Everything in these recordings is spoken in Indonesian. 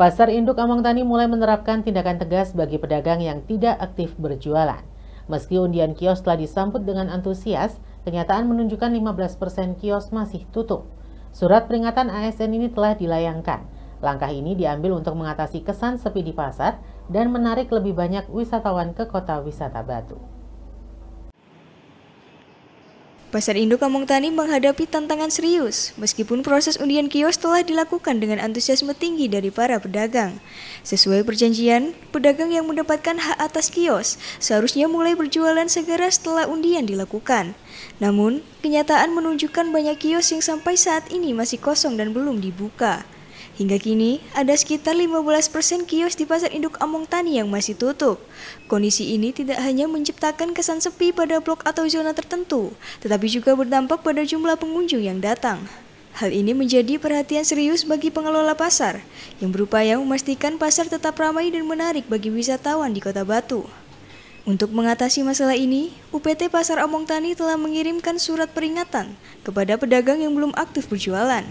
Pasar Induk Among Tani mulai menerapkan tindakan tegas bagi pedagang yang tidak aktif berjualan. Meski undian kios telah disambut dengan antusias, kenyataan menunjukkan 15% kios masih tutup. Surat peringatan ASN ini telah dilayangkan. Langkah ini diambil untuk mengatasi kesan sepi di pasar dan menarik lebih banyak wisatawan ke kota wisata Batu. Pasar induk Kampung Tani menghadapi tantangan serius, meskipun proses undian kios telah dilakukan dengan antusiasme tinggi dari para pedagang. Sesuai perjanjian, pedagang yang mendapatkan hak atas kios seharusnya mulai berjualan segera setelah undian dilakukan. Namun, kenyataan menunjukkan banyak kios yang sampai saat ini masih kosong dan belum dibuka. Hingga kini, ada sekitar 15% persen kios di pasar induk Among Tani yang masih tutup. Kondisi ini tidak hanya menciptakan kesan sepi pada blok atau zona tertentu, tetapi juga berdampak pada jumlah pengunjung yang datang. Hal ini menjadi perhatian serius bagi pengelola pasar, yang berupaya memastikan pasar tetap ramai dan menarik bagi wisatawan di kota Batu. Untuk mengatasi masalah ini, UPT Pasar Among Tani telah mengirimkan surat peringatan kepada pedagang yang belum aktif berjualan.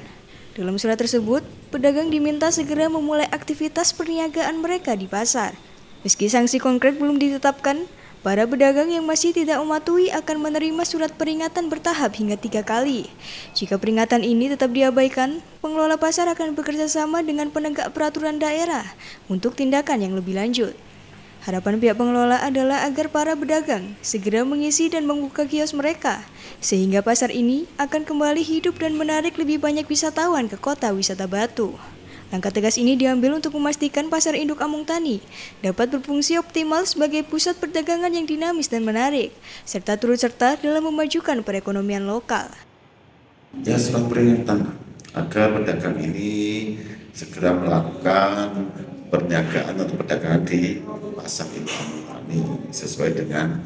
Dalam surat tersebut, pedagang diminta segera memulai aktivitas perniagaan mereka di pasar. Meski sanksi konkret belum ditetapkan, para pedagang yang masih tidak mematuhi akan menerima surat peringatan bertahap hingga tiga kali. Jika peringatan ini tetap diabaikan, pengelola pasar akan bekerja sama dengan penegak peraturan daerah untuk tindakan yang lebih lanjut. Harapan pihak pengelola adalah agar para pedagang segera mengisi dan membuka kios mereka, sehingga pasar ini akan kembali hidup dan menarik lebih banyak wisatawan ke kota wisata Batu. Langkah tegas ini diambil untuk memastikan pasar induk Amung Tani dapat berfungsi optimal sebagai pusat perdagangan yang dinamis dan menarik, serta turut serta dalam memajukan perekonomian lokal. Ya, surat peringatan agar pedagang ini segera melakukan perniagaan atau perdagangan di asabul ini sesuai dengan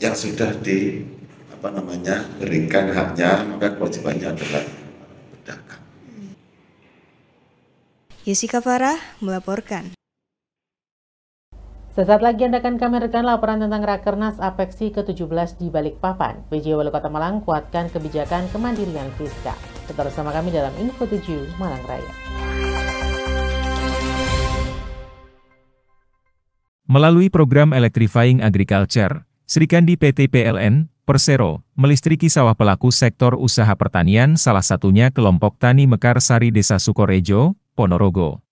yang sudah di apa namanya berikan haknya maka kewajibannya adalah berdagang. Yesika Farah melaporkan. Sesaat lagi Anda akan kami rekan laporan tentang Rakernas Apeksi ke-17 di Balikpapan. PJ Wali Kota Malang kuatkan kebijakan kemandirian fiskal. Tetap bersama kami dalam Info 7 Malang Raya. Melalui program Electrifying Agriculture, Serikandi PT PLN, Persero, melistriki sawah pelaku sektor usaha pertanian salah satunya kelompok tani Mekarsari Desa Sukorejo, Ponorogo.